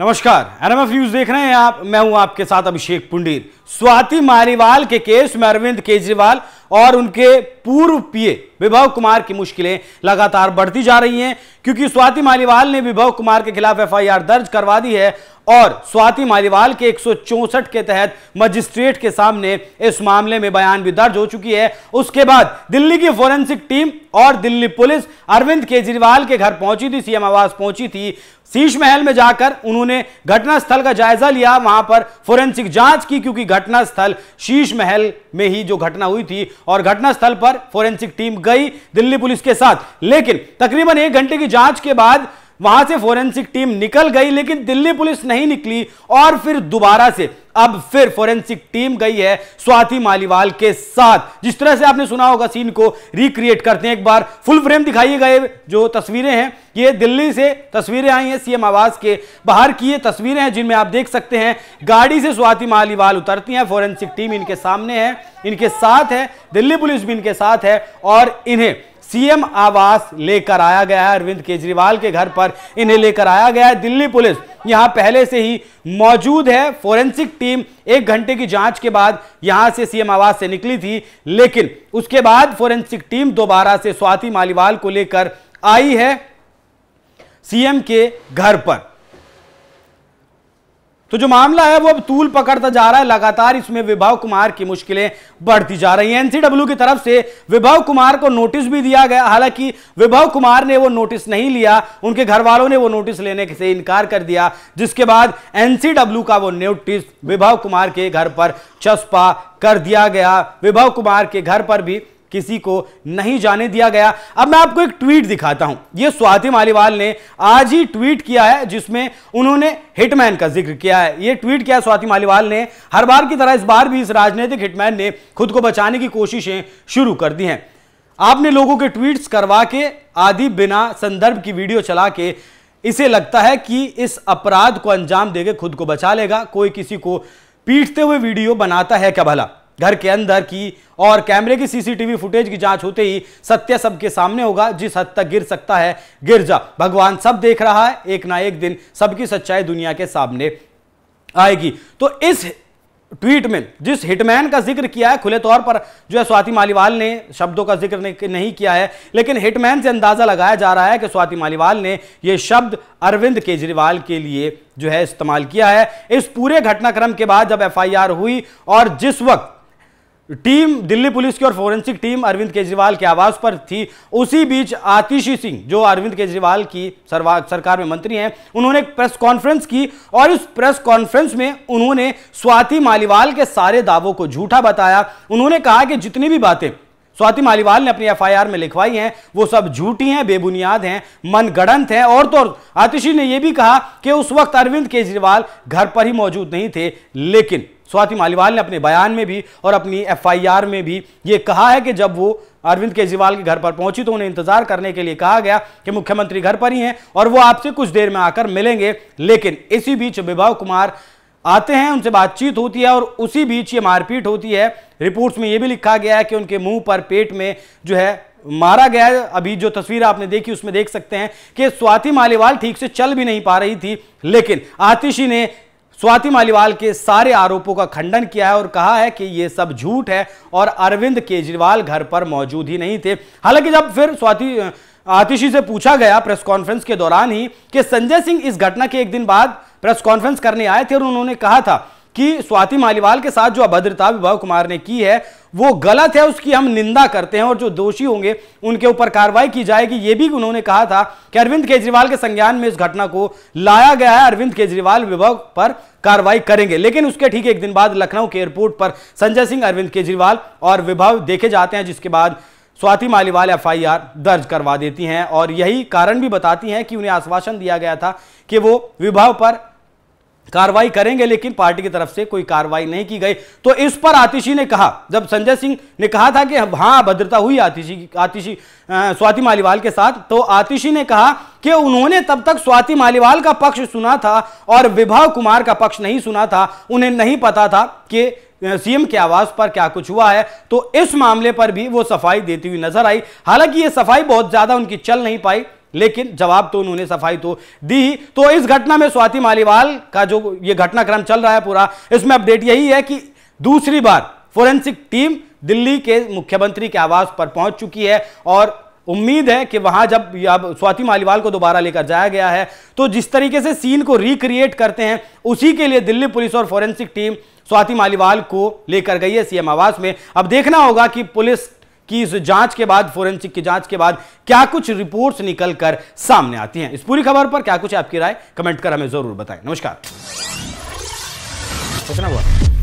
नमस्कार NMF news देख रहे हैं आप मैं हूं आपके साथ अभिषेक पुंडीर स्वाति मालीवाल के केस में अरविंद केजरीवाल और उनके पूर्व पीए विभव कुमार की मुश्किलें लगातार बढ़ती जा रही हैं क्योंकि स्वाति मालीवाल ने विभव कुमार के खिलाफ एफआईआर दर्ज करवा दी है और स्वाति मालीवाल के एक के तहत मजिस्ट्रेट के सामने इस मामले में बयान भी दर्ज हो चुकी है उसके बाद दिल्ली की फोरेंसिक टीम और दिल्ली पुलिस अरविंद केजरीवाल के घर पहुंची थी सीएम आवास पहुंची थी शीश महल में जाकर उन्होंने घटनास्थल का जायजा लिया वहां पर फोरेंसिक जांच की क्योंकि घटनास्थल शीश महल में ही जो घटना हुई थी और घटनास्थल पर फोरेंसिक टीम गई दिल्ली पुलिस के साथ लेकिन तकरीबन एक घंटे की जांच के बाद वहां से फोरेंसिक टीम निकल गई लेकिन दिल्ली पुलिस नहीं निकली और फिर दोबारा से अब फिर फोरेंसिक टीम गई है स्वाति मालीवाल के साथ जिस तरह से आपने सुना होगा सीन को रिक्रिएट करते हैं एक बार फुल फ्रेम दिखाई गए जो तस्वीरें हैं ये दिल्ली से तस्वीरें आई हैं सीएम आवास के बाहर की ये तस्वीरें हैं जिनमें आप देख सकते हैं गाड़ी से स्वाति मालीवाल उतरती हैं फोरेंसिक टीम इनके सामने है इनके साथ है दिल्ली पुलिस भी इनके साथ है और इन्हें सीएम आवास लेकर आया गया है अरविंद केजरीवाल के घर पर इन्हें लेकर आया गया है दिल्ली पुलिस यहां पहले से ही मौजूद है फोरेंसिक टीम एक घंटे की जांच के बाद यहां से सीएम आवास से निकली थी लेकिन उसके बाद फोरेंसिक टीम दोबारा से स्वाति मालीवाल को लेकर आई है सीएम के घर पर तो जो मामला है वो अब तूल पकड़ता जा रहा है लगातार इसमें विभव कुमार की मुश्किलें बढ़ती जा रही हैं एनसीडब्ल्यू की तरफ से विभव कुमार को नोटिस भी दिया गया हालांकि विभव कुमार ने वो नोटिस नहीं लिया उनके घर वालों ने वो नोटिस लेने से इनकार कर दिया जिसके बाद एनसीडब्ल्यू का वो नोटिस विभव कुमार के घर पर चस्पा कर दिया गया विभव कुमार के घर पर भी किसी को नहीं जाने दिया गया अब मैं आपको एक ट्वीट दिखाता हूं यह स्वाति मालीवाल ने आज ही ट्वीट किया है जिसमें उन्होंने हिटमैन का जिक्र किया है यह ट्वीट किया स्वाति मालीवाल ने हर बार की तरह इस बार भी इस राजनीतिक हिटमैन ने खुद को बचाने की कोशिशें शुरू कर दी हैं आपने लोगों के ट्वीट्स करवा के आदि बिना संदर्भ की वीडियो चला के इसे लगता है कि इस अपराध को अंजाम देकर खुद को बचा लेगा कोई किसी को पीटते हुए वीडियो बनाता है क्या भला घर के अंदर की और कैमरे की सीसीटीवी फुटेज की जांच होते ही सत्य सबके सामने होगा जिस हद तक गिर सकता है गिर जा भगवान सब देख रहा है एक ना एक दिन सबकी सच्चाई दुनिया के सामने आएगी तो इस ट्वीट में जिस हिटमैन का जिक्र किया है खुले तौर पर जो है स्वाति मालीवाल ने शब्दों का जिक्र नहीं किया है लेकिन हिटमैन से अंदाजा लगाया जा रहा है कि स्वाति मालीवाल ने यह शब्द अरविंद केजरीवाल के लिए जो है इस्तेमाल किया है इस पूरे घटनाक्रम के बाद जब एफआईआर हुई और जिस वक्त टीम दिल्ली पुलिस की और फोरेंसिक टीम अरविंद केजरीवाल के आवास पर थी उसी बीच आतिशी सिंह जो अरविंद केजरीवाल की सरकार में मंत्री हैं उन्होंने एक प्रेस कॉन्फ्रेंस की और उस प्रेस कॉन्फ्रेंस में उन्होंने स्वाति मालीवाल के सारे दावों को झूठा बताया उन्होंने कहा कि जितनी भी बातें स्वाति मालीवाल ने अपनी एफआईआर में लिखवाई हैं वो सब झूठी हैं बेबुनियाद हैं मनगढ़ंत हैं और तो आतिशी ने यह भी कहा कि उस वक्त अरविंद केजरीवाल घर पर ही मौजूद नहीं थे लेकिन स्वाति मालीवाल ने अपने बयान में भी और अपनी एफआईआर में भी ये कहा है कि जब वो अरविंद केजरीवाल के घर पर पहुंची तो उन्हें इंतजार करने के लिए कहा गया कि मुख्यमंत्री घर पर ही हैं और वो आपसे कुछ देर में आकर मिलेंगे लेकिन इसी बीच विभव कुमार आते हैं उनसे बातचीत होती है और उसी बीच ये मारपीट होती है रिपोर्ट्स में ये भी लिखा गया है कि उनके मुंह पर पेट में जो है मारा गया है अभी जो तस्वीर आपने देखी उसमें देख सकते हैं कि स्वाति मालीवाल ठीक से चल भी नहीं पा रही थी लेकिन आतिशी ने स्वाति मालीवाल के सारे आरोपों का खंडन किया है और कहा है कि ये सब झूठ है और अरविंद केजरीवाल घर पर मौजूद ही नहीं थे हालांकि जब फिर स्वाति आतिशी से पूछा गया प्रेस कॉन्फ्रेंस के दौरान ही कि संजय सिंह इस घटना के एक दिन बाद प्रेस कॉन्फ्रेंस करने आए थे और उन्होंने कहा था कि स्वाति मालीवाल के साथ जो अभद्रता विभव कुमार ने की है वो गलत है उसकी हम निंदा करते हैं और जो दोषी होंगे उनके ऊपर कार्रवाई की जाएगी ये भी उन्होंने कहा था कि अरविंद केजरीवाल के संज्ञान में इस घटना को लाया गया है अरविंद केजरीवाल विभाग पर कार्रवाई करेंगे लेकिन उसके ठीक एक दिन बाद लखनऊ के एयरपोर्ट पर संजय सिंह अरविंद केजरीवाल और विभाग देखे जाते हैं जिसके बाद स्वाति मालीवाल एफआईआर दर्ज करवा देती हैं और यही कारण भी बताती हैं कि उन्हें आश्वासन दिया गया था कि वो विभव पर कार्रवाई करेंगे लेकिन पार्टी की तरफ से कोई कार्रवाई नहीं की गई तो इस पर आतिशी ने कहा जब संजय सिंह ने कहा था कि हाँ भद्रता हुई आतिशी आतिशी स्वाति मालीवाल के साथ तो आतिशी ने कहा कि उन्होंने तब तक स्वाति मालीवाल का पक्ष सुना था और विभाव कुमार का पक्ष नहीं सुना था उन्हें नहीं पता था कि सीएम के आवास पर क्या कुछ हुआ है तो इस मामले पर भी वो सफाई देती हुई नजर आई हालांकि ये सफाई बहुत ज्यादा उनकी चल नहीं पाई लेकिन जवाब तो उन्होंने सफाई तो दी ही तो इस घटना में स्वाति मालीवाल का जो ये घटनाक्रम चल रहा है पूरा इसमें अपडेट यही है कि दूसरी बार फोरेंसिक टीम दिल्ली के मुख्यमंत्री के आवास पर पहुंच चुकी है और उम्मीद है कि वहां जब अब स्वाति मालीवाल को दोबारा लेकर जाया गया है तो जिस तरीके से सीन को रिक्रिएट करते हैं उसी के लिए दिल्ली पुलिस और फोरेंसिक टीम स्वाति मालीवाल को लेकर गई है सीएम आवास में अब देखना होगा कि पुलिस की इस जांच के बाद फोरेंसिक की जांच के बाद क्या कुछ रिपोर्ट्स निकल कर सामने आती हैं इस पूरी खबर पर क्या कुछ आपकी राय कमेंट कर हमें जरूर बताएं नमस्कार हुआ